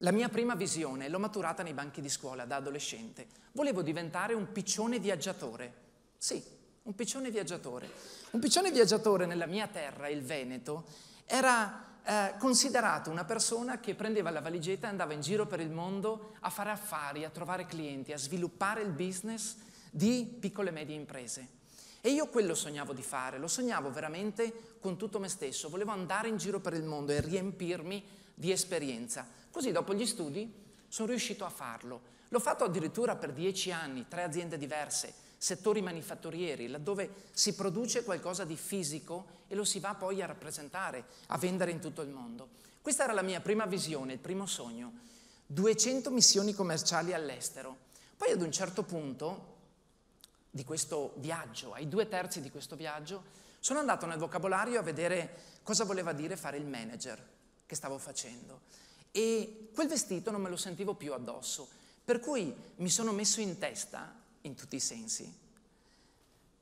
La mia prima visione l'ho maturata nei banchi di scuola da adolescente. Volevo diventare un piccione viaggiatore. Sì, un piccione viaggiatore. Un piccione viaggiatore nella mia terra, il Veneto, era eh, considerato una persona che prendeva la valigetta e andava in giro per il mondo a fare affari, a trovare clienti, a sviluppare il business di piccole e medie imprese. E io quello sognavo di fare, lo sognavo veramente con tutto me stesso. Volevo andare in giro per il mondo e riempirmi di esperienza. Così dopo gli studi sono riuscito a farlo. L'ho fatto addirittura per dieci anni, tre aziende diverse, settori manifatturieri, laddove si produce qualcosa di fisico e lo si va poi a rappresentare, a vendere in tutto il mondo. Questa era la mia prima visione, il primo sogno. 200 missioni commerciali all'estero. Poi ad un certo punto di questo viaggio, ai due terzi di questo viaggio, sono andato nel vocabolario a vedere cosa voleva dire fare il manager che stavo facendo. E quel vestito non me lo sentivo più addosso, per cui mi sono messo in testa, in tutti i sensi,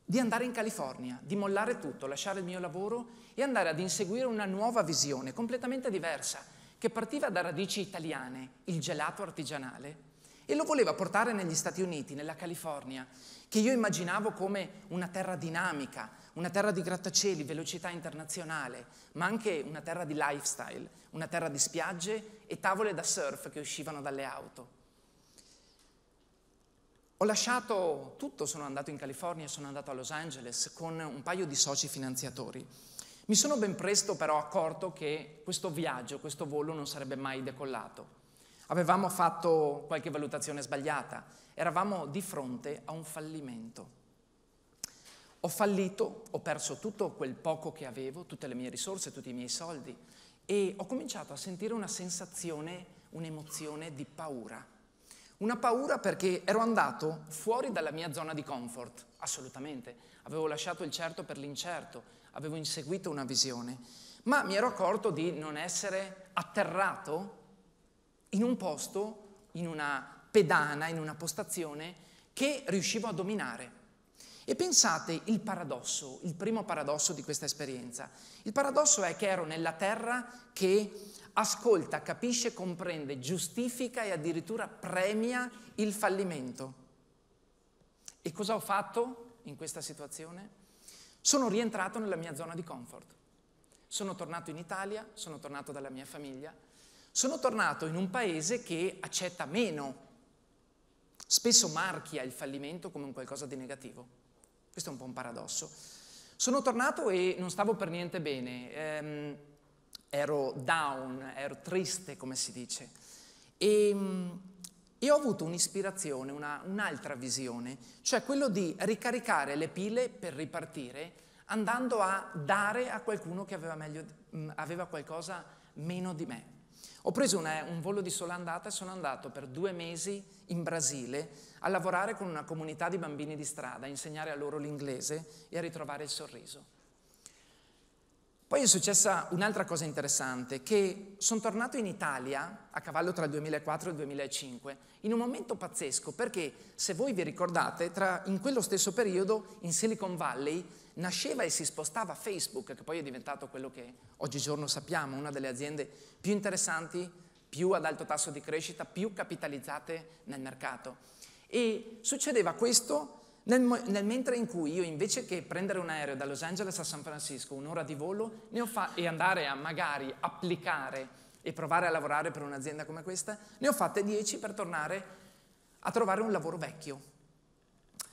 di andare in California, di mollare tutto, lasciare il mio lavoro e andare ad inseguire una nuova visione completamente diversa, che partiva da radici italiane, il gelato artigianale, e lo voleva portare negli Stati Uniti, nella California, che io immaginavo come una terra dinamica, una terra di grattacieli, velocità internazionale, ma anche una terra di lifestyle, una terra di spiagge e tavole da surf che uscivano dalle auto. Ho lasciato tutto, sono andato in California, sono andato a Los Angeles con un paio di soci finanziatori. Mi sono ben presto però accorto che questo viaggio, questo volo non sarebbe mai decollato. Avevamo fatto qualche valutazione sbagliata, eravamo di fronte a un fallimento. Ho fallito, ho perso tutto quel poco che avevo, tutte le mie risorse, tutti i miei soldi e ho cominciato a sentire una sensazione, un'emozione di paura. Una paura perché ero andato fuori dalla mia zona di comfort, assolutamente. Avevo lasciato il certo per l'incerto, avevo inseguito una visione, ma mi ero accorto di non essere atterrato in un posto, in una pedana, in una postazione che riuscivo a dominare. E pensate il paradosso, il primo paradosso di questa esperienza. Il paradosso è che ero nella terra che ascolta, capisce, comprende, giustifica e addirittura premia il fallimento. E cosa ho fatto in questa situazione? Sono rientrato nella mia zona di comfort. Sono tornato in Italia, sono tornato dalla mia famiglia sono tornato in un paese che accetta meno, spesso marchia il fallimento come un qualcosa di negativo. Questo è un po' un paradosso. Sono tornato e non stavo per niente bene, ehm, ero down, ero triste come si dice. E, ehm, e ho avuto un'ispirazione, una, un'altra visione, cioè quello di ricaricare le pile per ripartire andando a dare a qualcuno che aveva, meglio, aveva qualcosa meno di me. Ho preso una, un volo di sola andata e sono andato per due mesi in Brasile a lavorare con una comunità di bambini di strada, a insegnare a loro l'inglese e a ritrovare il sorriso. Poi è successa un'altra cosa interessante, che sono tornato in Italia a cavallo tra il 2004 e il 2005, in un momento pazzesco, perché se voi vi ricordate, tra, in quello stesso periodo in Silicon Valley nasceva e si spostava Facebook, che poi è diventato quello che oggigiorno sappiamo, una delle aziende più interessanti, più ad alto tasso di crescita, più capitalizzate nel mercato. E succedeva questo nel, nel, mentre in cui io invece che prendere un aereo da Los Angeles a San Francisco, un'ora di volo, e andare a magari applicare e provare a lavorare per un'azienda come questa, ne ho fatte 10 per tornare a trovare un lavoro vecchio.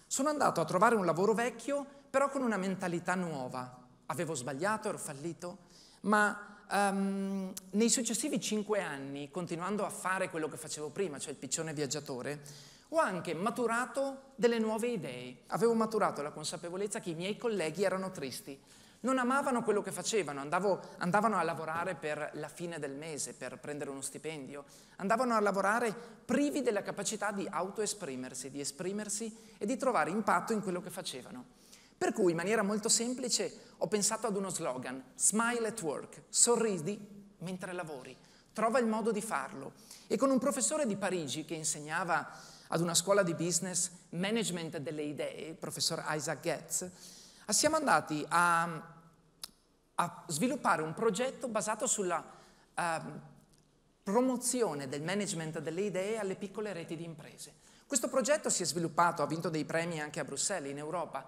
Sono andato a trovare un lavoro vecchio, però con una mentalità nuova. Avevo sbagliato, ero fallito, ma um, nei successivi 5 anni, continuando a fare quello che facevo prima, cioè il piccione viaggiatore, ho anche maturato delle nuove idee. Avevo maturato la consapevolezza che i miei colleghi erano tristi, non amavano quello che facevano, Andavo, andavano a lavorare per la fine del mese, per prendere uno stipendio, andavano a lavorare privi della capacità di autoesprimersi, di esprimersi e di trovare impatto in quello che facevano. Per cui in maniera molto semplice ho pensato ad uno slogan, Smile at Work, sorridi mentre lavori, trova il modo di farlo. E con un professore di Parigi che insegnava ad una scuola di business management delle idee, il professor Isaac Goetz, ah, siamo andati a, a, sviluppare un progetto basato sulla uh, promozione del management delle idee alle piccole reti di imprese. Questo progetto si è sviluppato, ha vinto dei premi anche a Bruxelles, in Europa.